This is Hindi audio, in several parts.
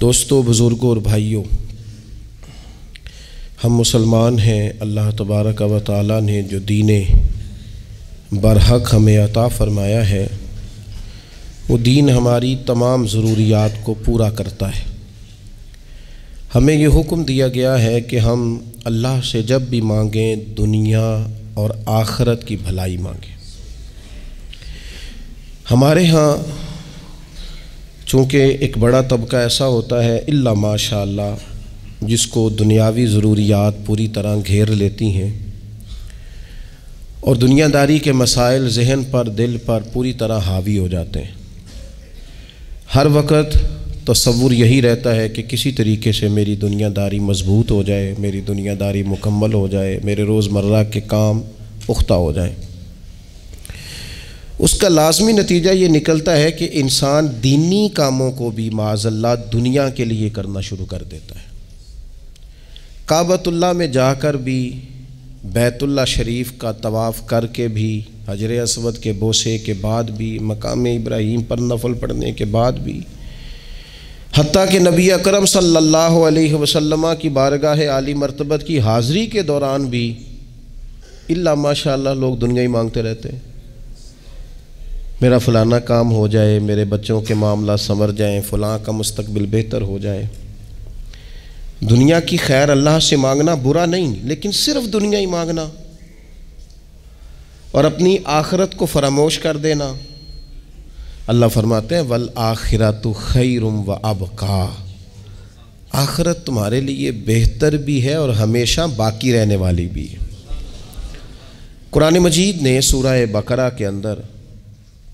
दोस्तों बुज़ुर्गों और भाइयों हम मुसलमान हैं अल्लाह तबारक व ताली ने जो दीन बरहक हमें अता फ़रमाया है वो दीन हमारी तमाम ज़रूरियात को पूरा करता है हमें ये हुक्म दिया गया है कि हम अल्लाह से जब भी मांगें दुनिया और आखरत की भलाई मांगें हमारे यहाँ चूँकि एक बड़ा तबका ऐसा होता है इल्ला माशा जिसको दुनियावी ज़रूरियात पूरी तरह घेर लेती हैं और दुनियादारी के मसाइल जहन पर दिल पर पूरी तरह हावी हो जाते हैं हर वक्त तस्वुर यही रहता है कि किसी तरीके से मेरी दुनियादारी मजबूत हो जाए मेरी दुनियादारी मुकम्मल हो जाए मेरे रोज़मर्रा के काम पुख्ता हो जाएँ उसका लाजमी नतीजा ये निकलता है कि इंसान दीनी कामों को भी माजल्ला दुनिया के लिए करना शुरू कर देता है काबतुल्ला में जाकर भी बैतुल्ला शरीफ का तवाफ़ करके भी हजर असवद के बोसे के बाद भी मकाम इब्राहीम पर नफल पढ़ने के बाद भी हती के नबी अकरम सल्लल्लाहु अलैहि वसल्लम की बारगाह आली मरतबत की हाज़री के दौरान भी इल्ला माशा लोग दुनिया ही मांगते रहते हैं मेरा फ़लाना काम हो जाए मेरे बच्चों के मामला संवर जाएँ फ़लाँ का मुस्तबिल बेहतर हो जाए दुनिया की खैर अल्लाह से मांगना बुरा नहीं लेकिन सिर्फ दुनिया ही मांगना और अपनी आखरत को फरामोश कर देना अल्लाह फरमाते हैं वल आखिरा तो खैरुम व अब का आखरत तुम्हारे लिए बेहतर भी है और हमेशा बाकी रहने वाली भी है कुरान मजीद ने सूरह बकरा के अंदर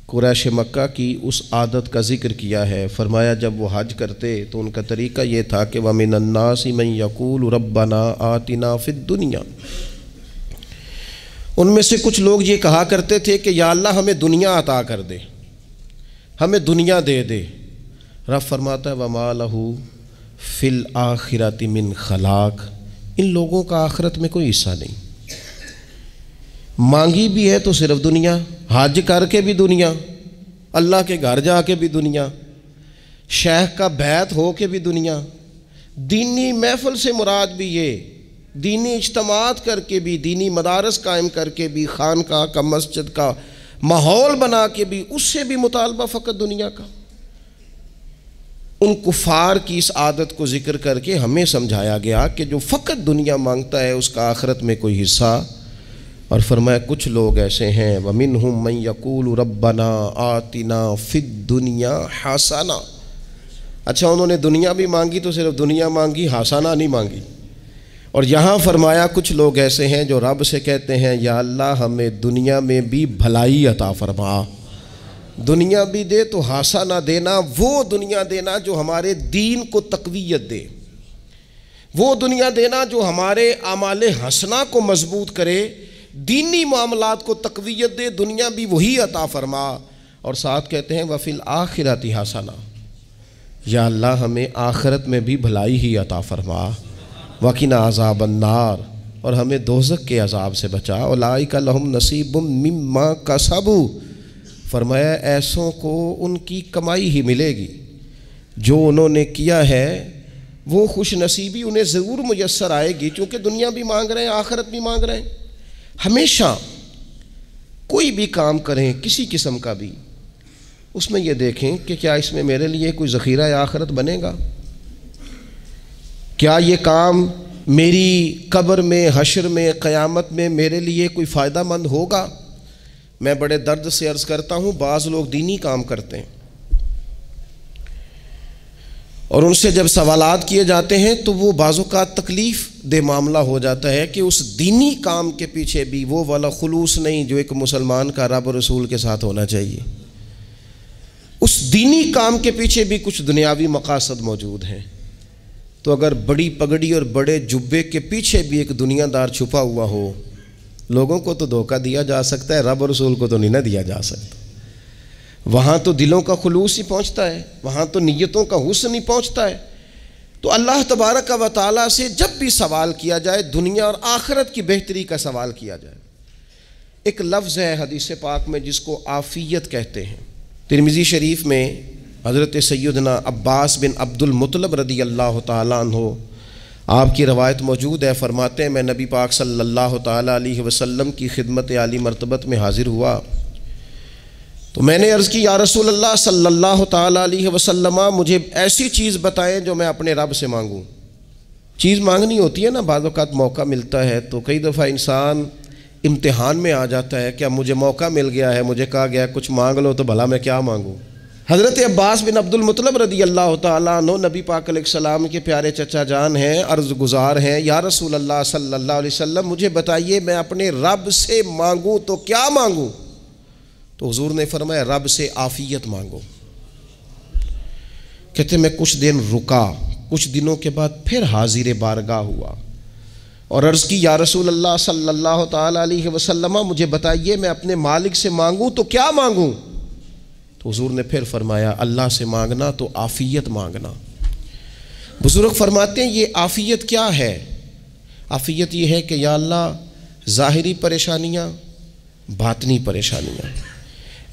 कुरैश मक्का की उस आदत का जिक्र किया है फरमाया जब वो हज करते तो उनका तरीका ये था कि वमिनन्नासी मैं यकूल रब्बना आतिना फिर दुनिया उनमें से कुछ लोग ये कहा करते थे कि या अल्लाह हमें दुनिया अता कर दे हमें दुनिया दे दे रब फरमाता है वमा लहू फिल आखिरत मिन खलाक इन लोगों का आखरत में कोई हिस्सा नहीं मांगी भी है तो सिर्फ दुनिया हज करके भी दुनिया अल्लाह के घर जा के भी दुनिया शेख का बैत हो के भी दुनिया दीनी महफल से मुराद भी ये दीनी इज्तमात करके भी दीनी मदारस कायम करके भी खान का, का मस्जिद का माहौल बना के भी उससे भी मुतालबा फ़कत दुनिया का उन कुफार की इस आदत को ज़िक्र करके हमें समझाया गया कि जो फ़कत दुनिया मांगता है उसका आखरत में कोई हिस्सा और फरमाया कुछ लोग ऐसे हैं वमिन मैं यकूल रब्बना आतिना फिद दुनिया हासाना अच्छा उन्होंने दुनिया भी मांगी तो सिर्फ दुनिया मांगी हासाना नहीं मांगी और यहाँ फरमाया कुछ लोग ऐसे हैं जो रब से कहते हैं या अल्लाह हमें दुनिया में भी भलाई अता फरमा दुनिया भी दे तो हासा ना देना वो दुनिया देना जो हमारे दीन को तकवीत दे वो दुनिया देना जो हमारे आमाल हसना को मजबूत करे दीनी मामलात को तकवीत दे दुनिया भी वही अता फरमा और साथ कहते हैं वफिल आखिरत हसना या अल्लाह हमें आखरत में भी भलाई ही अता फरमा वकीन अजाब नार और हमें दोजक के अजाब से बचा और लाई का लहम नसीब मिम्मा का सबू फरमाया ऐसों को उनकी कमाई ही मिलेगी जो उन्होंने किया है वो खुश नसीबी उन्हें ज़रूर मैसर आएगी क्योंकि दुनिया भी मांग रहे हैं आखरत भी मांग रहे हैं हमेशा कोई भी काम करें किसी किस्म का भी उसमें यह देखें कि क्या इसमें मेरे लिए कोई ज़ख़ीरा या आखरत बनेगा क्या ये काम मेरी कब्र में हशर में क़यामत में मेरे लिए कोई फ़ायदा मंद होगा मैं बड़े दर्द से अर्ज़ करता हूँ बाज़ लोग दीनी काम करते हैं और उनसे जब सवालात किए जाते हैं तो वो बाज़ों का तकलीफ़ दे मामला हो जाता है कि उस दीनी काम के पीछे भी वो वाला खलूस नहीं जो एक मुसलमान का रब रसूल के साथ होना चाहिए उस दीनी काम के पीछे भी कुछ दुनियावी मकासद मौजूद हैं तो अगर बड़ी पगड़ी और बड़े जुब्बे के पीछे भी एक दुनियादार छुपा हुआ हो लोगों को तो धोखा दिया जा सकता है रब रसूल को तो नहीं ना दिया जा सकता वहाँ तो दिलों का खलूस ही पहुँचता है वहाँ तो नीयतों का हुसन ही पहुँचता है तो अल्लाह तबारक का ताली से जब भी सवाल किया जाए दुनिया और आखरत की बेहतरी का सवाल किया जाए एक लफ्ज़ है हदीस पाक में जिसको आफ़ियत कहते हैं तिरमिज़ी शरीफ में हज़रत सैदना अब्बास बिन अब्दुलमतलब रदी अल्लाह तहो आपकी रवायत मौजूद है फरमाते हैं मैं नबी पाक सल्ला अलैहि की खिदमत आली मरतबत में हाज़िर हुआ तो मैंने अर्ज़ की या रसूल अल्लाह सल्लल्लाहु अलैहि वसल्लम मुझे ऐसी चीज़ बताएं जो मैं अपने रब से मांगूं चीज़ मांगनी होती है ना बाज़ात मौका मिलता है तो कई दफ़ा इंसान इम्तहान में आ जाता है क्या मुझे मौका मिल गया है मुझे कहा गया कुछ मांग लो तो भला मैं क्या मांगूँ हज़रत अब्बास बिन अब्दुलमतलब रदी अल्लाह तु नबी पाक सलाम के प्यारे चचा जान हैं अर्ज़ गुज़ार हैं या रसूल अल्लाह सल्लल्लाहु अलैहि वसल्लम मुझे बताइए मैं अपने रब से मांगूँ तो क्या मांगूँ तो हजूर ने फरमाया रब से आफियत मांगो कहते मैं कुछ दिन रुका कुछ दिनों के बाद फिर हाजिर बारगाह हुआ और अर्ज़ की या रसूल अल्लाह सल्लल्लाहु अलैहि वसल्लम मुझे बताइए मैं अपने मालिक से मांगूँ तो क्या मांगूँ तो हजूर ने फिर फरमाया अल्लाह से मांगना तो आफ़ियत मांगना बुज़ुर्ग फरमाते हैं ये आफ़ियत क्या है आफ़ियत ये है कि या अल्लाह ज़ाहरी परेशानियाँ बातनी परेशानियाँ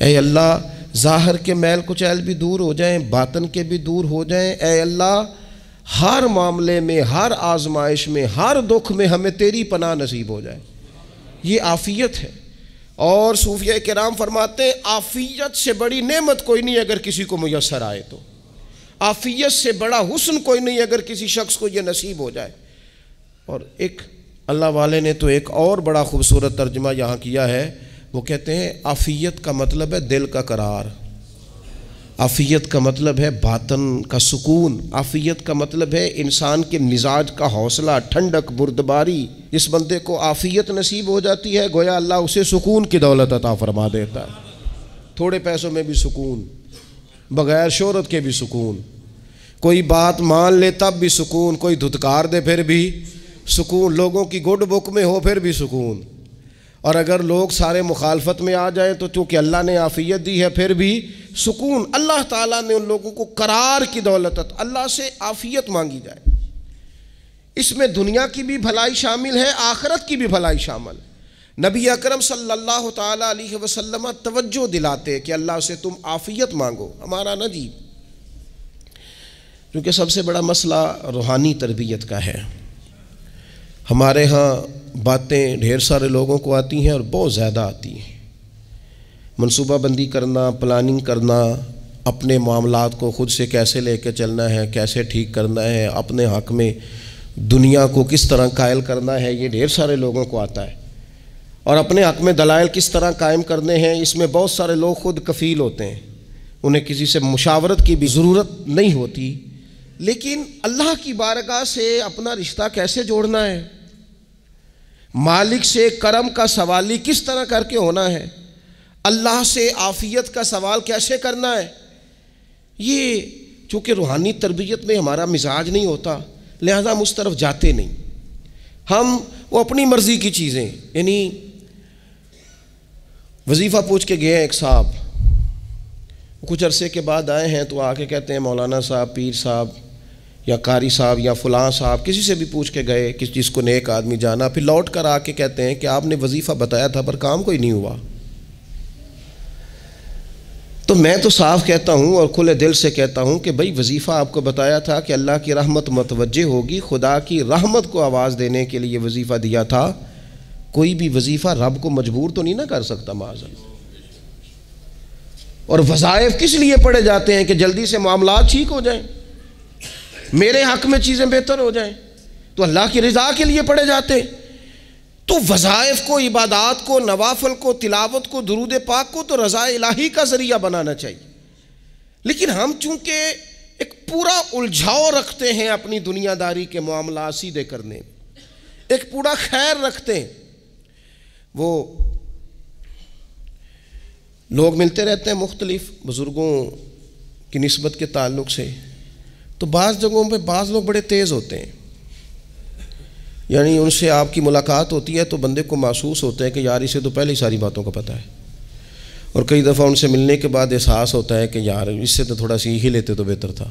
ए अल्लाह ज़ाहर के मैल कुचैल भी दूर हो जाएं बातन के भी दूर हो जाएं ए अल्लाह हर मामले में हर आजमाइश में हर दुख में हमें तेरी पनाह नसीब हो जाए ये आफ़ियत है और सूफिया कराम फरमाते हैं आफ़ियत से बड़ी नेमत कोई नहीं अगर किसी को मैसर आए तो आफ़ियत से बड़ा हुसन कोई नहीं अगर किसी शख्स को यह नसीब हो जाए और एक अल्लाह वाले ने तो एक और बड़ा खूबसूरत तर्जमा यहाँ किया है वो कहते हैं आफ़ियत का मतलब है दिल का करार आफ़ियत का मतलब है बातन का सुकून आफ़ियत का मतलब है इंसान के मिजाज का हौसला ठंडक बुरदबारी इस बंदे को आफ़ियत नसीब हो जाती है गोया अल्लाह उसे सुकून की दौलत अता फरमा देता थोड़े पैसों में भी सुकून बग़ैर शहरत के भी सुकून कोई बात मान ले तब भी सुकून कोई धुतकार दे फिर भी सुकून लोगों की गुड बुक में हो फिर भी सुकून और अगर लोग सारे मुखालफत में आ जाएँ तो चूँकि अल्लाह ने आफ़ियत दी है फिर भी सुकून अल्लाह ताला ने उन लोगों को करार की दौलत अल्लाह से आफ़ियत मांगी जाए इसमें दुनिया की भी भलाई शामिल है आखरत की भी भलाई शामिल नबी अकरम सल्लल्लाहु ताला अलैहि वसल्लम तवज्जो दिलाते कि अल्लाह से तुम आफ़ियत मांगो हमारा नजी क्योंकि सबसे बड़ा मसला रूहानी तरबियत का है हमारे यहाँ बातें ढेर सारे लोगों को आती हैं और बहुत ज़्यादा आती हैं मनसूबाबंदी करना प्लानिंग करना अपने मामला को ख़ुद से कैसे लेके चलना है कैसे ठीक करना है अपने हक में दुनिया को किस तरह कायल करना है ये ढेर सारे लोगों को आता है और अपने हक में दलाइल किस तरह कायम करने हैं इसमें बहुत सारे लोग खुद कफ़ील होते हैं उन्हें किसी से मुशावरत की भी ज़रूरत नहीं होती लेकिन अल्लाह की बारगाह से अपना रिश्ता कैसे जोड़ना है मालिक से कर्म का सवाल ही किस तरह करके होना है अल्लाह से आफियत का सवाल कैसे करना है ये चूँकि रूहानी तरबियत में हमारा मिजाज नहीं होता लिहाजा हम उस तरफ जाते नहीं हम वो अपनी मर्ज़ी की चीज़ें यानी वजीफ़ा पूछ के गए हैं एक साहब कुछ अरसे के बाद आए हैं तो आके कहते हैं मौलाना साहब पीर साहब या कारी साहब या फलां साहब किसी से भी पूछ के गए किस चीज़ को नेक आदमी जाना फिर लौट कर आके कहते हैं कि आपने वजीफ़ा बताया था पर काम कोई नहीं हुआ तो मैं तो साफ कहता हूँ और खुले दिल से कहता हूँ कि भाई वजीफ़ा आपको बताया था कि अल्लाह की रहमत मतवजह होगी खुदा की रहमत को आवाज़ देने के लिए वजीफ़ा दिया था कोई भी वजीफ़ा रब को मजबूर तो नहीं ना कर सकता माजल और वज़ायफ़ किस लिए पढ़े जाते हैं कि जल्दी से मामला ठीक हो जाए मेरे हक में चीज़ें बेहतर हो जाएं तो अल्लाह की रजा के लिए पढ़े जाते तो वज़ाइफ को इबादत को नवाफल को तिलावत को दरूद पाक को तो रज़ा इलाही का ज़रिया बनाना चाहिए लेकिन हम चूँकि एक पूरा उलझाव रखते हैं अपनी दुनियादारी के मामला सीधे करने एक पूरा खैर रखते हैं वो लोग मिलते रहते हैं मुख्तलिफ बुज़ुर्गों की नस्बत के ताल्लुक से तो बाज़ जगहों पे बाज़ लोग बड़े तेज़ होते हैं यानी उनसे आपकी मुलाकात होती है तो बंदे को महसूस होता है कि यार इसे तो पहले ही सारी बातों का पता है और कई दफ़ा उनसे मिलने के बाद एहसास होता है कि यार इससे तो थोड़ा सी ही लेते तो बेहतर था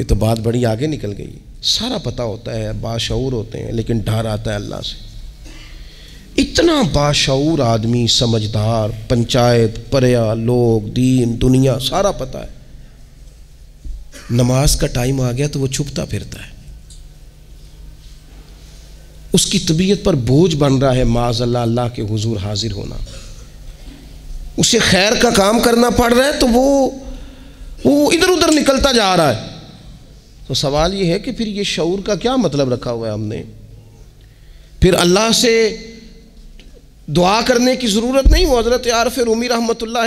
ये तो बात बड़ी आगे निकल गई सारा पता होता है बाशूर होते हैं लेकिन डर आता है अल्लाह से इतना बाशूर आदमी समझदार पंचायत पर्या लोग दीन दुनिया सारा पता है नमाज का टाइम आ गया तो वो छुपता फिरता है उसकी तबीयत पर बोझ बन रहा है माज अल्लाह अल्लाह के हुजूर हाजिर होना उसे खैर का काम करना पड़ रहा है तो वो वो इधर उधर निकलता जा रहा है तो सवाल ये है कि फिर ये शूर का क्या मतलब रखा हुआ है हमने फिर अल्लाह से दुआ करने की ज़रूरत नहीं वो हज़रत आरफ रूमी रहमत ला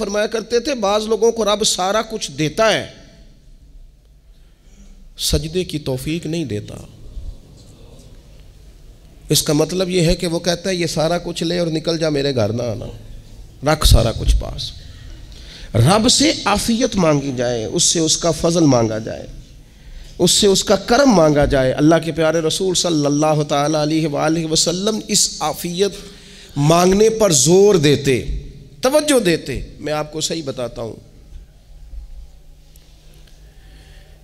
फरमाया करते थे बाज़ लोगों को रब सारा कुछ देता है सजदे की तोफीक नहीं देता इसका मतलब यह है कि वो कहता है ये सारा कुछ ले और निकल जा मेरे घर ना आना रख सारा कुछ पास रब से आफियत मांगी जाए उससे उसका फजल मांगा जाए उससे उसका कर्म मांगा जाए अल्लाह के प्यारे रसूल सल्लल्लाहु अलैहि वसल्लम इस आफियत मांगने पर ज़ोर देते तवज्जो देते मैं आपको सही बताता हूँ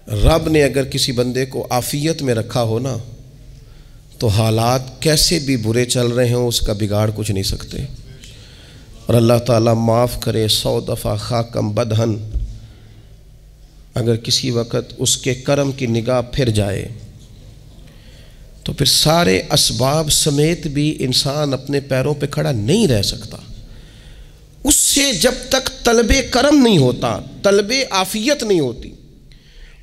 रब ने अगर किसी बंदे को आफियत में रखा हो ना तो हालात कैसे भी बुरे चल रहे हों उसका बिगाड़ कुछ नहीं सकते और अल्लाह ताला माफ़ करे सौ दफ़ा खाकम बदहन अगर किसी वक़्त उसके कर्म की निगाह फिर जाए तो फिर सारे इसबाब समेत भी इंसान अपने पैरों पे खड़ा नहीं रह सकता उससे जब तक तलब करम नहीं होता तलब आफियत नहीं होती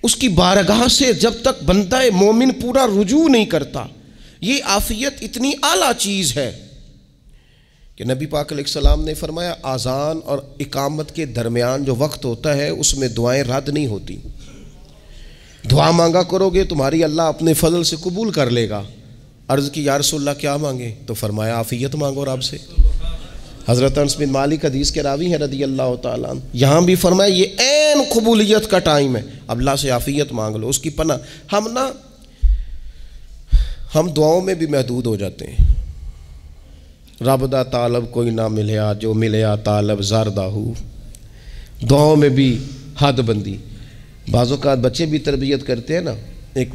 उसकी बारगाह से जब तक बनता है मोमिन पूरा रुजू नहीं करता ये आफियत इतनी आला चीज़ है कि नबी पाक सलाम ने फरमाया आज़ान और इकामत के दरमियान जो वक्त होता है उसमें दुआएं रद्द नहीं होती दुआ मांगा करोगे तुम्हारी अल्लाह अपने फजल से कबूल कर लेगा अर्ज़ की यारसोल्ला क्या मांगे तो फरमाया आफियत मांगो रब से हज़रत बिन मालिक हदीस के रावी हैं रदी अल्लाह तहाँ भी फरमाया ये ऐन कबूलियत का टाइम है अल्लाह से आफ़ियत मांग लो उसकी पना हम ना हम दुआओं में भी महदूद हो जाते हैं रब दा तालब कोई ना मिलया जो मिलया तालब हो दुआओं में भी हद बंदी बाज़ात बच्चे भी तरबियत करते हैं ना एक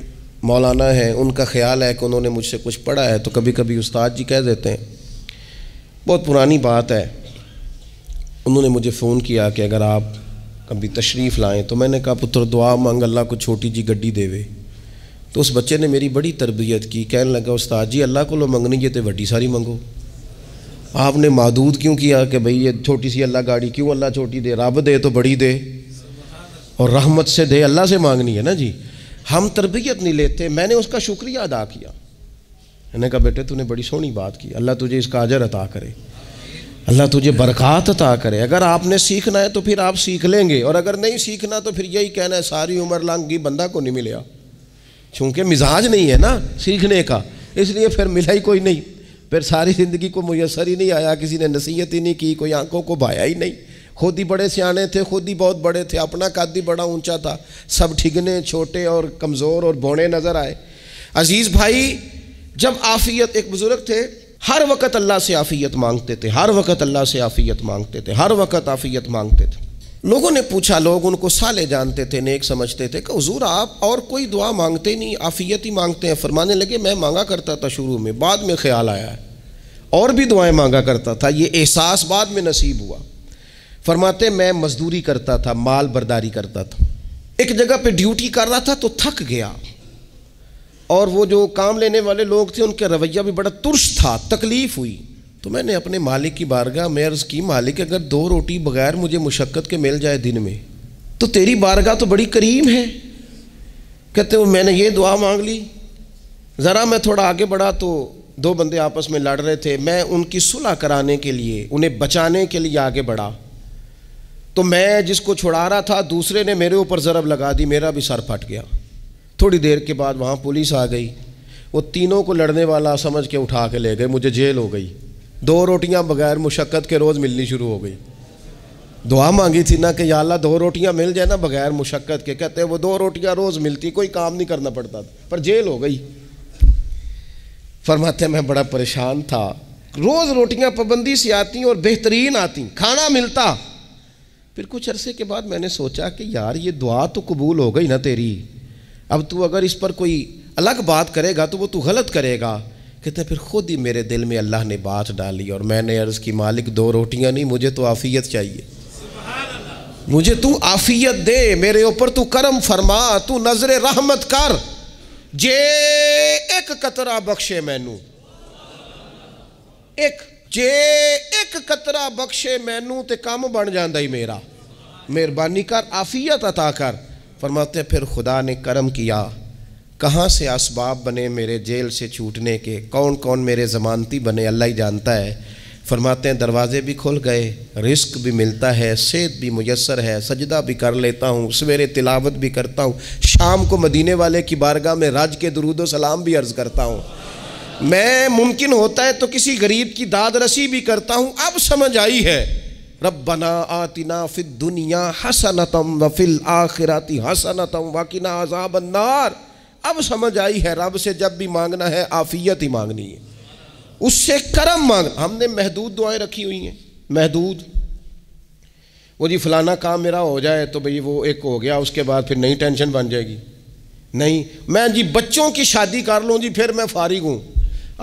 मौलाना है उनका ख्याल है कि उन्होंने मुझसे कुछ पढ़ा है तो कभी कभी उस्ताद जी कह देते हैं बहुत पुरानी बात है उन्होंने मुझे फ़ोन किया कि अगर आप कभी तशरीफ़ लाएँ तो मैंने कहा पुत्र दुआ मांग अल्लाह को छोटी जी गड्डी देवे तो उस बच्चे ने मेरी बड़ी तरबियत की कहने लगा उस्ताद जी अल्लाह को लो मंगनी है तो वड्डी सारी मंगो आपने मादूद क्यों किया कि भाई ये छोटी सी अल्लाह गाड़ी क्यों अल्लाह छोटी दे रब दे तो बड़ी दे और रहमत से दे अल्लाह से मांगनी है ना जी हम तरबियत नहीं लेते मैंने उसका शुक्रिया अदा किया मैंने कहा बेटे तूने बड़ी सोहनी बात की अल्लाह तुझे इसका अजर अता करे अल्लाह तुझे बरक़ात अता करे अगर आपने सीखना है तो फिर आप सीख लेंगे और अगर नहीं सीखना तो फिर यही कहना है सारी उम्र लांगी बंदा को नहीं मिला क्योंकि मिजाज नहीं है ना सीखने का इसलिए फिर मिला ही कोई नहीं फिर सारी ज़िंदगी को मुयसर ही नहीं आया किसी ने नसीहत ही नहीं की कोई आंखों को भाया ही नहीं खुद ही बड़े सियाने थे खुद ही बहुत बड़े थे अपना कद ही बड़ा ऊंचा था सब ठिगने छोटे और कमज़ोर और बौने नज़र आए अजीज़ भाई जब आफियत एक बुज़ुर्ग थे हर वक्त अल्लाह से आफ़ियत मांगते थे हर वक्त अल्लाह से आफ़ियत मांगते थे हर वक्त आफ़ियत मांगते थे लोगों ने पूछा लोग उनको साले जानते थे नेक समझते थे कि हजूर आप और कोई दुआ मांगते नहीं आफ़ियत ही मांगते हैं फरमाने लगे मैं मांगा करता था शुरू में बाद में ख्याल आया है और भी दुआएं मांगा करता था ये एहसास बाद में नसीब हुआ फरमाते मैं मज़दूरी करता था माल बर्दारी करता था एक जगह पे ड्यूटी कर रहा था तो थक गया और वो जो काम लेने वाले लोग थे उनका रवैया भी बड़ा तुरश था तकलीफ़ हुई तो मैंने अपने मालिक की बारगाह में अर्ज़ की मालिक अगर दो रोटी बगैर मुझे मुशक्क़त के मिल जाए दिन में तो तेरी बारगाह तो बड़ी करीम है कहते वो मैंने ये दुआ मांग ली ज़रा मैं थोड़ा आगे बढ़ा तो दो बंदे आपस में लड़ रहे थे मैं उनकी सुलह कराने के लिए उन्हें बचाने के लिए आगे बढ़ा तो मैं जिसको छुड़ा रहा था दूसरे ने मेरे ऊपर ज़रब लगा दी मेरा भी सर फट गया थोड़ी देर के बाद वहाँ पुलिस आ गई वो तीनों को लड़ने वाला समझ के उठा के ले गए मुझे जेल हो गई दो रोटियाँ बगैर मुशक्क़त के रोज़ मिलनी शुरू हो गई दुआ मांगी थी ना कि याला दो रोटियाँ मिल जाए ना बगैर मुशक्क़त के कहते हैं वो दो रोटियाँ रोज़ मिलती कोई काम नहीं करना पड़ता था पर जेल हो गई फरमाते मैं बड़ा परेशान था रोज़ रोटियां पाबंदी से आती और बेहतरीन आती खाना मिलता फिर कुछ अरसे के बाद मैंने सोचा कि यार ये दुआ तो कबूल हो गई ना तेरी अब तू अगर इस पर कोई अलग बात करेगा तो वो तू गलत करेगा कहते फिर खुद ही मेरे दिल में अल्लाह ने बात डाली और मैंने अर्ज़ की मालिक दो रोटियां नहीं मुझे तो आफ़ियत चाहिए मुझे तू आफ़ियत दे मेरे ऊपर तू करम फरमा तू नजर रहमत कर जे एक कतरा बख्शे मैनू एक जे एक कतरा बख्शे मैनू ते कम बन जाता ही मेरा मेहरबानी कर आफ़ियत अता कर फरमाते फिर खुदा ने करम किया कहाँ से इसबाब बने मेरे जेल से छूटने के कौन कौन मेरे ज़मानती बने अल्लाह ही जानता है फरमाते हैं दरवाज़े भी खुल गए रिस्क भी मिलता है सेहत भी मुयसर है सजदा भी कर लेता हूँ सवेरे तिलावत भी करता हूँ शाम को मदीने वाले की बारगाह में राज के दरूद सलाम भी अर्ज़ करता हूँ मैं मुमकिन होता है तो किसी गरीब की दाद रसी भी करता हूँ अब समझ आई है रब्बना आतिना फिर दुनिया हसनतम व फिल आखिरती हसनतम वकिना आजाब अन्नार अब समझ आई है रब से जब भी मांगना है आफियत ही मांगनी है उससे करम मांग हमने महदूद दुआएं रखी हुई हैं महदूद वो जी फलाना काम मेरा हो जाए तो भाई वो एक हो गया उसके बाद फिर नई टेंशन बन जाएगी नहीं मैं जी बच्चों की शादी कर लूँ जी फिर मैं फारिग हूँ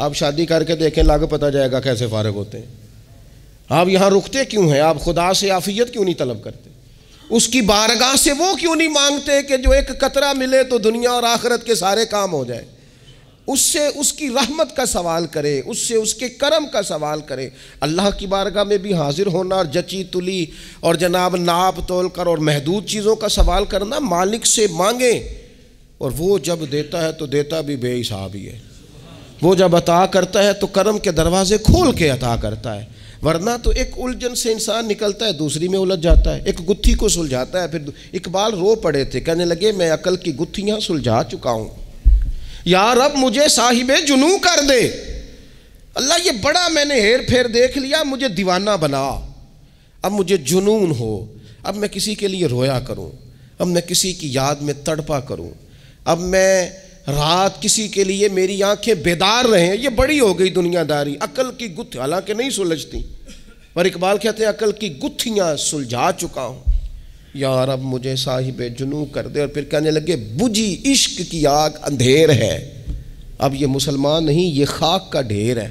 आप शादी करके देखें लागे पता जाएगा कैसे फारग होते हैं आप यहाँ रुकते क्यों हैं आप खुदा से आफियत क्यों नहीं तलब करते उसकी बारगाह से वो क्यों नहीं मांगते कि जो एक कतरा मिले तो दुनिया और आखरत के सारे काम हो जाए उससे उसकी रहमत का सवाल करे उससे उसके करम का सवाल करे अल्लाह की बारगाह में भी हाजिर होना और जची तुली और जनाब नाप तोल कर और महदूद चीज़ों का सवाल करना मालिक से मांगे और वो जब देता है तो देता भी बेहिसाब ही है वो जब अता करता है तो करम के दरवाजे खोल के अता करता है वरना तो एक उलझन से इंसान निकलता है दूसरी में उलझ जाता है एक गुत्थी को सुलझाता है फिर इकबाल रो पड़े थे कहने लगे मैं अकल की गुत्थियाँ सुलझा चुका हूँ यार अब मुझे साहिब जुनू कर दे अल्लाह ये बड़ा मैंने हेर फेर देख लिया मुझे दीवाना बना अब मुझे जुनून हो अब मैं किसी के लिए रोया करूँ अब मैं किसी की याद में तड़पा करूँ अब मैं रात किसी के लिए मेरी आंखें बेदार रहे ये बड़ी हो गई दुनियादारी अकल की गुत्थ हालांकि नहीं सुलझती पर इकबाल कहते हैं अकल की गुत्थियाँ सुलझा चुका हूँ यार अब मुझे साहिब जुनू कर दे और फिर कहने लगे बुझी इश्क की आग अंधेर है अब ये मुसलमान नहीं ये खाक का ढेर है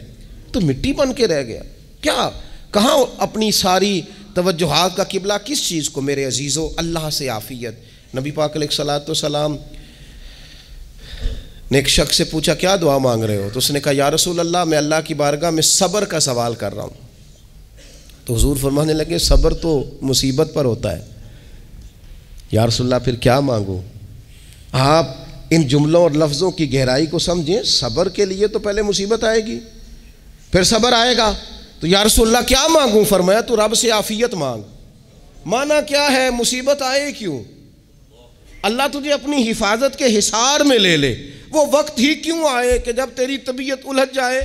तो मिट्टी बन के रह गया क्या कहाँ अपनी सारी तवज्जोहात का किबला किस चीज़ को मेरे अजीज़ों अल्लाह से आफ़ियत नबी पाक सलात सलाम ने एक शख्स से पूछा क्या दुआ मांग रहे हो तो उसने कहा या रसूल अल्लाह मैं अल्लाह की बारगाह में सब्र का सवाल कर रहा हूँ तो हजूर फरमाने लगे सब्र तो मुसीबत पर होता है या रसोल्ला फिर क्या मांगो आप इन जुमलों और लफ्ज़ों की गहराई को समझें सब्र के लिए तो पहले मुसीबत आएगी फिर सब्र आएगा तो या रसोल्ला क्या मांगूँ फरमाया तो रब से आफ़ियत मांग माना क्या है मुसीबत आए क्यों अल्लाह तुझे अपनी हिफाजत के हिसार में ले ले वो वक्त ही क्यों आए कि जब तेरी तबीयत उलझ जाए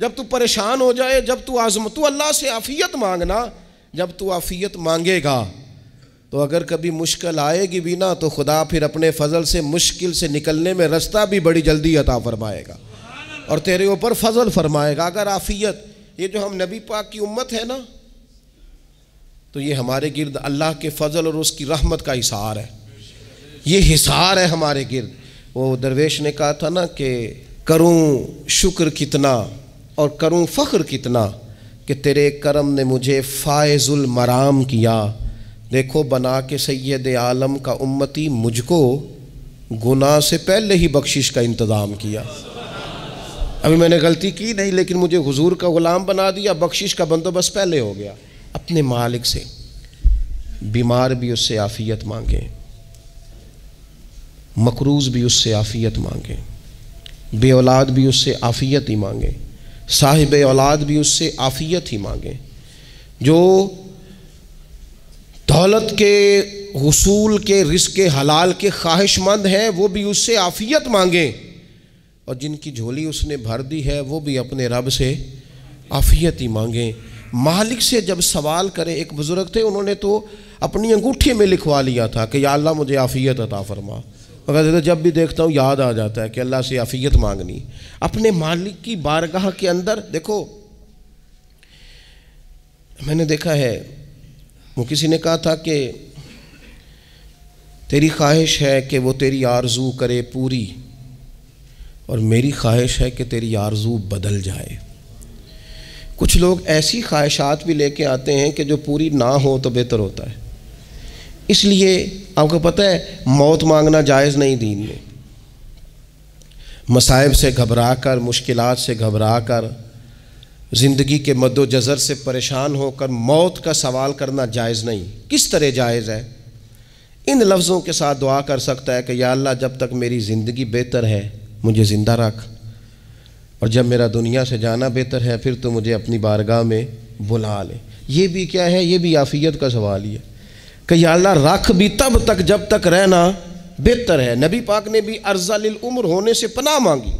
जब तू परेशान हो जाए जब तू आजम तू अल्लाह से आफियत मांगना जब तू आफियत मांगेगा तो अगर कभी मुश्किल आएगी भी ना तो खुदा फिर अपने फजल से मुश्किल से निकलने में रास्ता भी बड़ी जल्दी अता फरमाएगा और तेरे ऊपर फजल फरमाएगा अगर आफियत ये जो हम नबी पाक की उम्मत है ना तो ये हमारे गिरद अल्लाह के फजल और उसकी रहमत का हिसार है ये हिसार है हमारे गिरद वो दरवेश ने कहा था ना कि करूं शुक्र कितना और करूं फ़ख्र कितना कि तेरे करम ने मुझे फ़ायज़ुल मराम किया देखो बना के सैद आलम का उम्मती मुझको गुनाह से पहले ही बख्शिश का इंतज़ाम किया अभी मैंने गलती की नहीं लेकिन मुझे हुजूर का ग़ुलाम बना दिया बख्शिश का बंदोबस्त पहले हो गया अपने मालिक से बीमार भी उससे आफ़ियत मांगें मकरूज़ भी उससे आफ़ियत मांगें बे औलाद भी उससे आफ़ियत ही मांगे साहिब औलाद भी उससे आफ़ियत ही मांगे जो दौलत के हसूल के रिस के हलाल के ख्वाहिशमंद हैं वो भी उससे आफ़ियत मांगे और जिनकी झोली उसने भर दी है वो भी अपने रब से आफ़ियत ही मांगे मालिक से जब सवाल करें एक बुज़ुर्ग थे उन्होंने तो अपनी अंगूठी में लिखवा लिया था कि या अल्लाह मुझे आफ़ियत अता फरमा मगर तो जब भी देखता हूँ याद आ जाता है कि अल्लाह से आफियत मांगनी अपने मालिक की बारगाह के अंदर देखो मैंने देखा है वो किसी ने कहा था कि तेरी ख्वाहिश है कि वो तेरी आरजू करे पूरी और मेरी ख्वाहिश है कि तेरी आरजू बदल जाए कुछ लोग ऐसी ख्वाहिशात भी लेके आते हैं कि जो पूरी ना हो तो बेहतर होता है इसलिए आपको पता है मौत मांगना जायज़ नहीं दीन में मसाइब से घबरा कर मुश्किल से घबरा कर ज़िंदगी के मद जज़र से परेशान होकर मौत का सवाल करना जायज़ नहीं किस तरह जायज़ है इन लफ्ज़ों के साथ दुआ कर सकता है कि या अल्लाह जब तक मेरी ज़िंदगी बेहतर है मुझे ज़िंदा रख और जब मेरा दुनिया से जाना बेहतर है फिर तो मुझे अपनी बारगाह में बुला ले ये भी क्या है ये भी आफ़ियत का सवाल ही है कि या अल्लाह रख भी तब तक जब तक रहना बेहतर है नबी पाक ने भी अर्जा उम्र होने से पनाह मांगी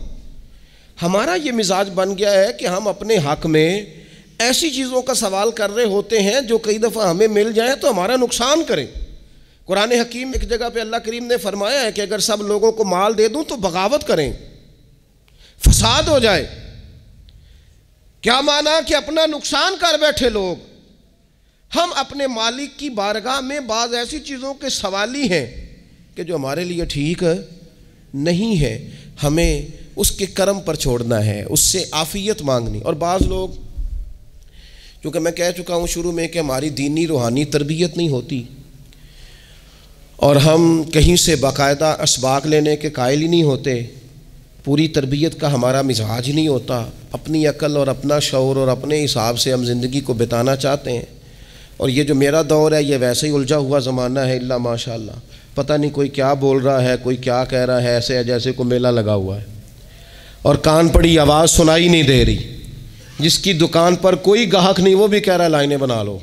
हमारा ये मिजाज बन गया है कि हम अपने हक में ऐसी चीज़ों का सवाल कर रहे होते हैं जो कई दफ़ा हमें मिल जाए तो हमारा नुकसान करें कुरान हकीम एक जगह पे अल्लाह करीम ने फरमाया है कि अगर सब लोगों को माल दे दूं तो बगावत करें फसाद हो जाए क्या माना कि अपना नुकसान कर बैठे लोग हम अपने मालिक की बारगाह में बाज़ ऐसी चीज़ों के सवाली हैं कि जो हमारे लिए ठीक नहीं है हमें उसके कर्म पर छोड़ना है उससे आफ़ियत मांगनी और बाज़ लोग क्योंकि मैं कह चुका हूँ शुरू में कि हमारी दीनी रूहानी तरबियत नहीं होती और हम कहीं से बाकायदा इसबाक लेने के कायल ही नहीं होते पूरी तरबियत का हमारा मिजाज ही नहीं होता अपनी अकल और अपना शौर और अपने हिसाब से हम ज़िंदगी को बिताना चाहते हैं और ये जो मेरा दौर है ये वैसे ही उलझा हुआ ज़माना है इल्ला माशा पता नहीं कोई क्या बोल रहा है कोई क्या कह रहा है ऐसे है जैसे को मेला लगा हुआ है और कान पड़ी आवाज़ सुनाई नहीं दे रही जिसकी दुकान पर कोई गाहक नहीं वो भी कह रहा है लाइनें बना लो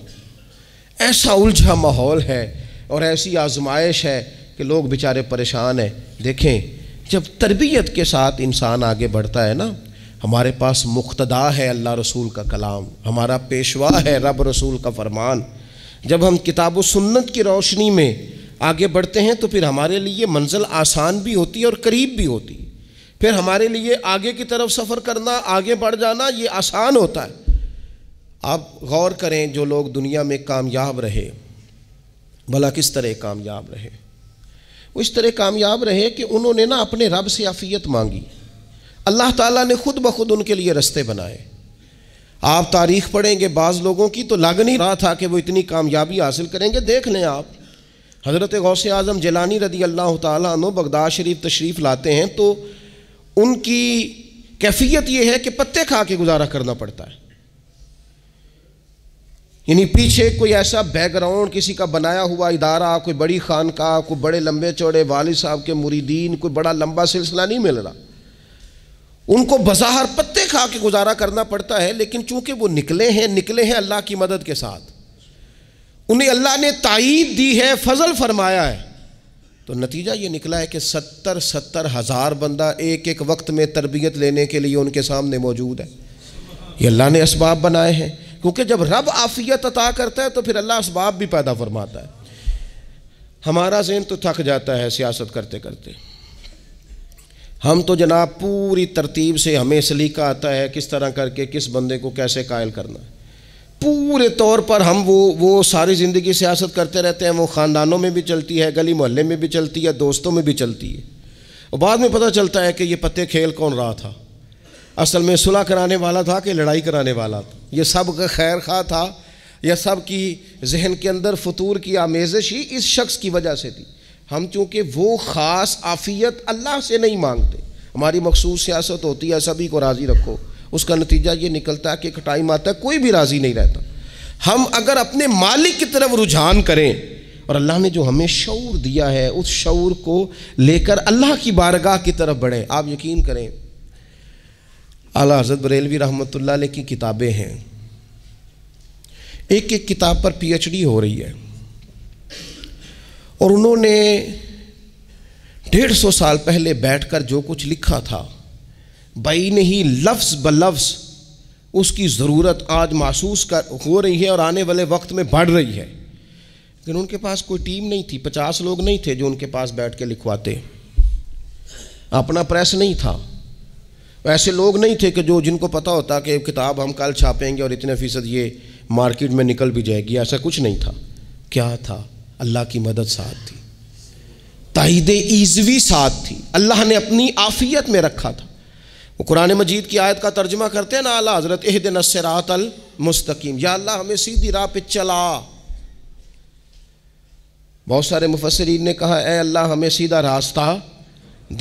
ऐसा उलझा माहौल है और ऐसी आजमाइश है कि लोग बेचारे परेशान हैं देखें जब तरबियत के साथ इंसान आगे बढ़ता है ना हमारे पास मुख्तदा है अल्लाह रसूल का कलाम हमारा पेशवा है रब रसूल का फरमान जब हम किताब सुन्नत की रोशनी में आगे बढ़ते हैं तो फिर हमारे लिए मंजिल आसान भी होती है और करीब भी होती है फिर हमारे लिए आगे की तरफ सफ़र करना आगे बढ़ जाना ये आसान होता है आप गौर करें जो लोग दुनिया में कामयाब रहे भला किस तरह कामयाब रहे वो इस तरह कामयाब रहे कि उन्होंने ना अपने रब से आफ़ियत मांगी अल्लाह ताला ने खुद ब खुद उनके लिए रस्ते बनाए आप तारीख पढ़ेंगे बाज़ लोगों की तो लग नहीं रहा था कि वो इतनी कामयाबी हासिल करेंगे देख लें आप हज़रत गौसे आज़म जलानी रदी अल्लाह तु बगदाद शरीफ तशरीफ़ लाते हैं तो उनकी कैफियत यह है कि पत्ते खा के गुजारा करना पड़ता है यानी पीछे कोई ऐसा बैकग्राउंड किसी का बनाया हुआ इदारा कोई बड़ी खानका कोई बड़े लंबे चौड़े वाल साहब के मुरीदीन कोई बड़ा लंबा सिलसिला नहीं मिल रहा उनको बजाहर पत्ते खा के गुजारा करना पड़ता है लेकिन चूंकि वो निकले हैं निकले हैं अल्लाह की मदद के साथ उन्हें अल्लाह ने तायीद दी है फजल फरमाया है तो नतीजा ये निकला है कि सत्तर सत्तर हज़ार बंदा एक एक वक्त में तरबियत लेने के लिए उनके सामने मौजूद है ये अल्लाह ने इसबाब बनाए हैं क्योंकि जब रब आफियत अता करता है तो फिर अल्लाह इसबाब भी पैदा फरमाता है हमारा जहन तो थक जाता है सियासत करते करते हम तो जनाब पूरी तरतीब से हमें सलीका आता है किस तरह करके किस बंदे को कैसे कायल करना है पूरे तौर पर हम वो वो सारी ज़िंदगी सियासत करते रहते हैं वो ख़ानदानों में भी चलती है गली मोहल्ले में भी चलती है दोस्तों में भी चलती है और बाद में पता चलता है कि ये पत्ते खेल कौन रहा था असल में सुलह कराने वाला था कि लड़ाई कराने वाला था ये सब का खैर खा था यह सब की जहन के अंदर फतूर की आमेजश ही इस शख्स की वजह से थी हम चूँकि वो ख़ास आफ़ियत अल्लाह से नहीं मांगते हमारी मखसूस सियासत होती है सभी को राज़ी रखो उसका नतीजा ये निकलता है कि एक टाइम आता है कोई भी राज़ी नहीं रहता हम अगर अपने मालिक की तरफ रुझान करें और अल्लाह ने जो हमें शूर दिया है उस शूर को लेकर अल्लाह की बारगाह की तरफ बढ़ें आप यकीन करें अला हजरत बरेलवी रहमत की किताबें हैं एक एक किताब पर डी हो रही है और उन्होंने डेढ़ सौ साल पहले बैठकर जो कुछ लिखा था बई नहीं लफ्ज़ ब लफ्ज़ उसकी ज़रूरत आज महसूस कर हो रही है और आने वाले वक्त में बढ़ रही है लेकिन उनके पास कोई टीम नहीं थी पचास लोग नहीं थे जो उनके पास बैठ के लिखवाते अपना प्रेस नहीं था ऐसे लोग नहीं थे कि जो जिनको पता होता कि किताब हम कल छापेंगे और इतने फ़ीसद ये मार्केट में निकल भी जाएगी ऐसा कुछ नहीं था क्या था अल्लाह की मदद साथ थी तहिद ईजवी साथ थी अल्लाह ने अपनी आफियत में रखा था वो कुरान मजीद की आयत का तर्जमा करते हैं ना अला हज़रत एहद अल मुस्तकीम या अल्लाह हमें सीधी राह पे चला बहुत सारे मुफसरीन ने कहा ए अल्लाह हमें सीधा रास्ता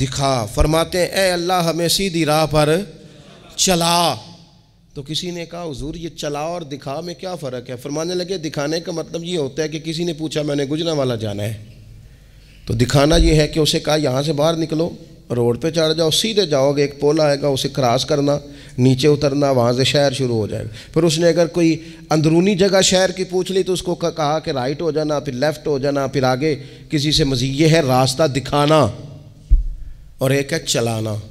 दिखा फरमाते हैं ए अल्लाह हमें सीधी राह पर चला तो किसी ने कहा हजूर ये चला और दिखा में क्या फ़र्क है फरमाने लगे दिखाने का मतलब ये होता है कि किसी ने पूछा मैंने गुजरा वाला जाना है तो दिखाना ये है कि उसे कहा यहाँ से बाहर निकलो रोड पे चढ़ जाओ सीधे जाओगे एक पोल आएगा उसे क्रॉस करना नीचे उतरना वहाँ से शहर शुरू हो जाएगा फिर उसने अगर कोई अंदरूनी जगह शहर की पूछ ली तो उसको कहा कि राइट हो जाना फिर लेफ़्ट हो जाना फिर आगे किसी से मज़ीद ये है रास्ता दिखाना और एक है चलाना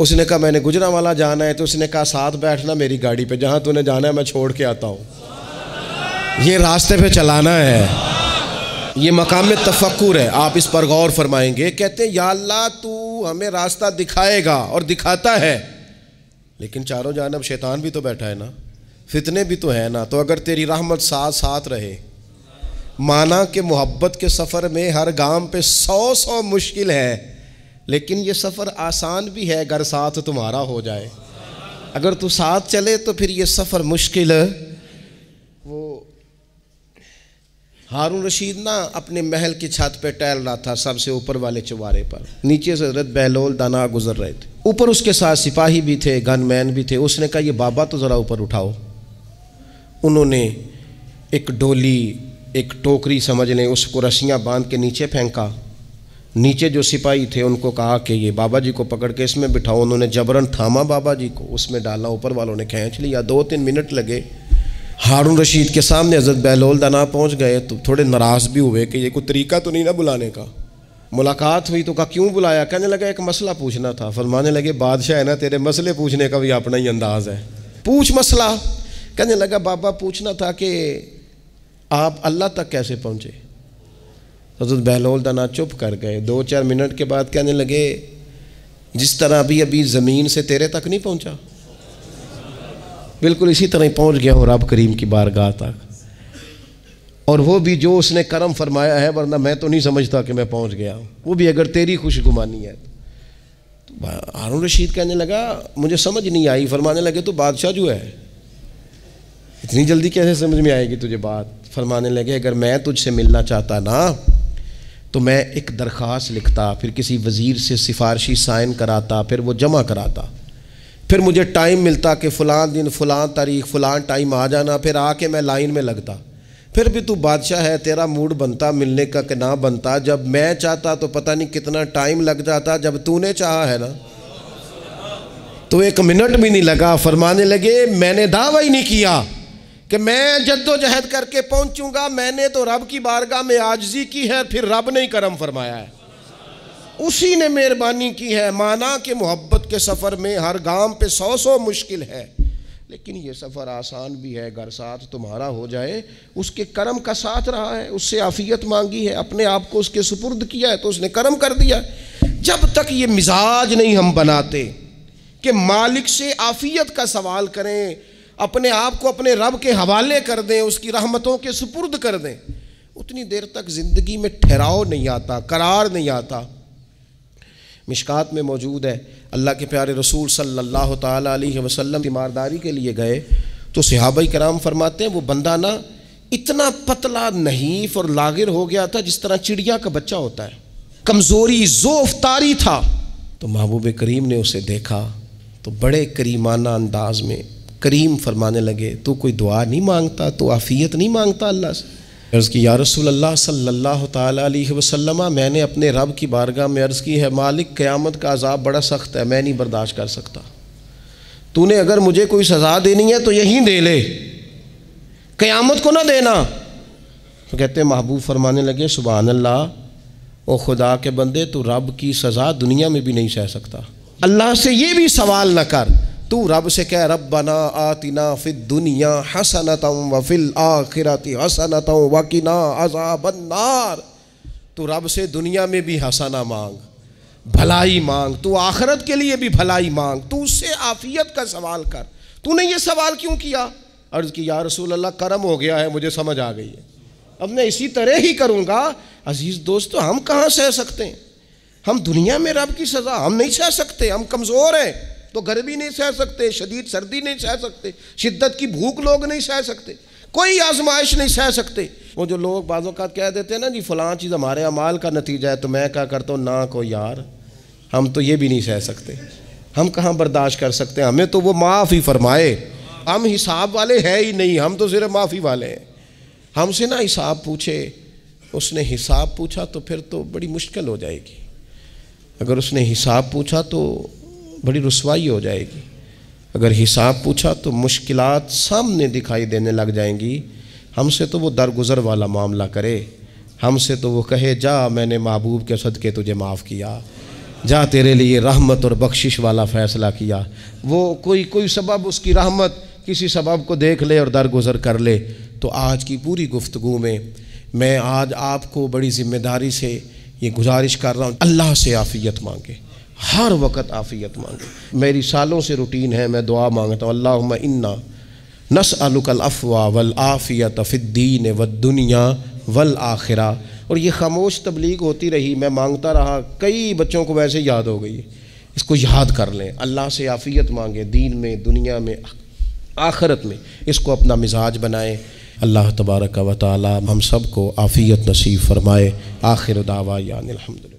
उसने कहा मैंने गुजरा वाला जाना है तो उसने कहा साथ बैठना मेरी गाड़ी पे जहाँ तूने जाना है मैं छोड़ के आता हूँ ये रास्ते पे चलाना है ये मकाम तफक्र है आप इस पर गौर फरमाएंगे कहते हैं या अल्लाह तू हमें रास्ता दिखाएगा और दिखाता है लेकिन चारों जानब शैतान भी तो बैठा है ना फितने भी तो है ना तो अगर तेरी रहमत साथ साथ रहे माना कि मोहब्बत के सफ़र में हर गाम पे सौ सौ मुश्किल है लेकिन ये सफ़र आसान भी है अगर साथ तुम्हारा हो जाए अगर तू साथ चले तो फिर ये सफ़र मुश्किल वो हारून रशीद ना अपने महल की छत पे टहल रहा था सबसे ऊपर वाले चुबारे पर नीचे से हजरत बहलोल दाना गुजर रहे थे ऊपर उसके साथ सिपाही भी थे गन मैन भी थे उसने कहा ये बाबा तो ज़रा ऊपर उठाओ उन्होंने एक डोली एक टोकरी समझ लें उसको रस्सियाँ बांध के नीचे फेंका नीचे जो सिपाही थे उनको कहा कि ये बाबा जी को पकड़ के इसमें बिठाओ उन्होंने जबरन थामा बाबा जी को उसमें डाला ऊपर वालों ने खींच लिया दो तीन मिनट लगे हारून रशीद के सामने हज़रत बहलोल दाना पहुँच गए तो थोड़े नाराज़ भी हुए कि ये कोई तरीका तो नहीं ना बुलाने का मुलाकात हुई तो कहा क्यों बुलाया कहने लगा एक मसला पूछना था फरमाने लगे बादशाह है ना तेरे मसले पूछने का भी अपना ही अंदाज है पूछ मसला कहने लगा बाबा पूछना था कि आप अल्लाह तक कैसे पहुँचे हजरत बहलोल दाना चुप कर गए दो चार मिनट के बाद कहने लगे जिस तरह अभी अभी ज़मीन से तेरे तक नहीं पहुँचा बिल्कुल इसी तरह ही पहुँच गया हूँ रब करीम की बारगाह तक और वो भी जो उसने कर्म फरमाया है वरना मैं तो नहीं समझता कि मैं पहुँच गया हूँ वो भी अगर तेरी खुशगुमानी है तो हारून रशीद कहने लगा मुझे समझ नहीं आई फरमाने लगे तो बादशाह जो है इतनी जल्दी कैसे समझ में आएगी तुझे बात फरमाने लगे अगर मैं तुझसे मिलना चाहता ना तो मैं एक दरख्वास लिखता फिर किसी वज़ीर से सिफारशी साइन कराता फिर वो जमा कराता फिर मुझे टाइम मिलता कि फ़लाँ दिन फ़लाँ तारीख फ़लाँ टाइम आ जाना फिर आके मैं लाइन में लगता फिर भी तू बादशाह है तेरा मूड बनता मिलने का कि ना बनता जब मैं चाहता तो पता नहीं कितना टाइम लग जाता जब तूने चाहा है ना तो एक मिनट भी नहीं लगा फरमाने लगे मैंने दावा ही नहीं किया कि मैं जद्दोजहद करके पहुंचूंगा मैंने तो रब की बारगाह में आजजी की है फिर रब ने ही करम फरमाया है उसी ने मेहरबानी की है माना कि मोहब्बत के सफ़र में हर गांव पे सौ सौ मुश्किल है लेकिन ये सफ़र आसान भी है घर साथ तुम्हारा हो जाए उसके करम का साथ रहा है उससे आफियत मांगी है अपने आप को उसके सुपुर्द किया है तो उसने करम कर दिया जब तक ये मिजाज नहीं हम बनाते कि मालिक से आफियत का सवाल करें अपने आप को अपने रब के हवाले कर दें उसकी रहमतों के सुपुर्द कर दें उतनी देर तक ज़िंदगी में ठहराव नहीं आता करार नहीं आता मिशकात में मौजूद है अल्लाह के प्यारे रसूल सल्लल्लाहु अलैहि वसल्लम तीमारदारी के लिए गए तो सहाबा कराम फरमाते हैं वो बंदा ना इतना पतला नहीफ और लागिर हो गया था जिस तरह चिड़िया का बच्चा होता है कमज़ोरी जोफ्तारी था तो महबूब करीम ने उसे देखा तो बड़े करीमाना अंदाज में करीम फरमाने लगे तो कोई दुआ नहीं मांगता तो आफ़ियत नहीं मांगता अल्लाह से अर्ज़ की या रसूल अल्लाह सल्लल्लाहु अलैहि वसल्लम मैंने अपने रब की बारगाह में अर्ज़ की है मालिक क़यामत का अजाब बड़ा सख्त है मैं नहीं बर्दाश्त कर सकता तूने अगर मुझे कोई सज़ा देनी है तो यहीं दे ले क़यामत को ना देना तो कहते महबूब फरमाने लगे सुबह अल्लाह ओ खुदा के बंदे तो रब की सज़ा दुनिया में भी नहीं सह सकता अल्लाह से ये भी सवाल न कर तू रब से कह रब बना आतिना फिर दुनिया हसनत आखिर आखिरती हसनत वकीना अजाबन्नार तू रब से दुनिया में भी हसना मांग भलाई मांग तू आखरत के लिए भी भलाई मांग तू उससे आफियत का सवाल कर तूने ये सवाल क्यों किया अर्ज़ की या रसूल अल्लाह करम हो गया है मुझे समझ आ गई है अब मैं इसी तरह ही करूँगा अजीज़ दोस्त हम कहाँ सह सकते हैं हम दुनिया में रब की सज़ा हम नहीं सह सकते हम कमज़ोर हैं तो गर्मी नहीं सह सकते शदीद सर्दी नहीं सह सकते शिद्दत की भूख लोग नहीं सह सकते कोई आजमाइश नहीं सह सकते वो जो लोग बाज़ों का कह देते हैं ना जी फलां चीज़ हमारे अमाल का नतीजा है तो मैं क्या करता हूँ ना को यार हम तो ये भी नहीं सह सकते हम कहाँ बर्दाश्त कर सकते हैं हमें तो वो माफ़ ही फरमाए हम हिसाब वाले हैं ही नहीं हम तो सिर्फ माफ़ी वाले हैं हमसे ना हिसाब पूछे उसने हिसाब पूछा तो फिर तो बड़ी मुश्किल हो जाएगी अगर उसने हिसाब पूछा तो बड़ी रसवाई हो जाएगी अगर हिसाब पूछा तो मुश्किलात सामने दिखाई देने लग जाएंगी हमसे तो वो दरगुजर वाला मामला करे हमसे तो वो कहे जा मैंने महबूब के सदक़े तुझे माफ़ किया जा तेरे लिए रहमत और बख्शिश वाला फ़ैसला किया वो कोई कोई सबब उसकी रहमत किसी सबब को देख ले और दरगुजर कर ले तो आज की पूरी गुफ्तु में मैं आज आपको बड़ी ज़िम्मेदारी से ये गुजारिश कर रहा हूँ अल्लाह से आफ़ियत मांगे हर वक्त आफ़ियत मांगो मेरी सालों से रूटीन है मैं दुआ मांगता हूँ अल्लाह इन्ना नस अलकलफ़वा वल आफ़ियत फ़िद्दीन व दुनिया वल आखिरा और ये खामोश तबलीग होती रही मैं मांगता रहा कई बच्चों को वैसे याद हो गई इसको याद कर लें अल्लाह से आफ़ियत मांगे दीन में दुनिया में आखरत में इसको अपना मिजाज बनाएं अल्लाह तबारक व ताली हम सब को आफ़ियत नसीब फरमाए आखिर दावा यानी अलहमदिल्ला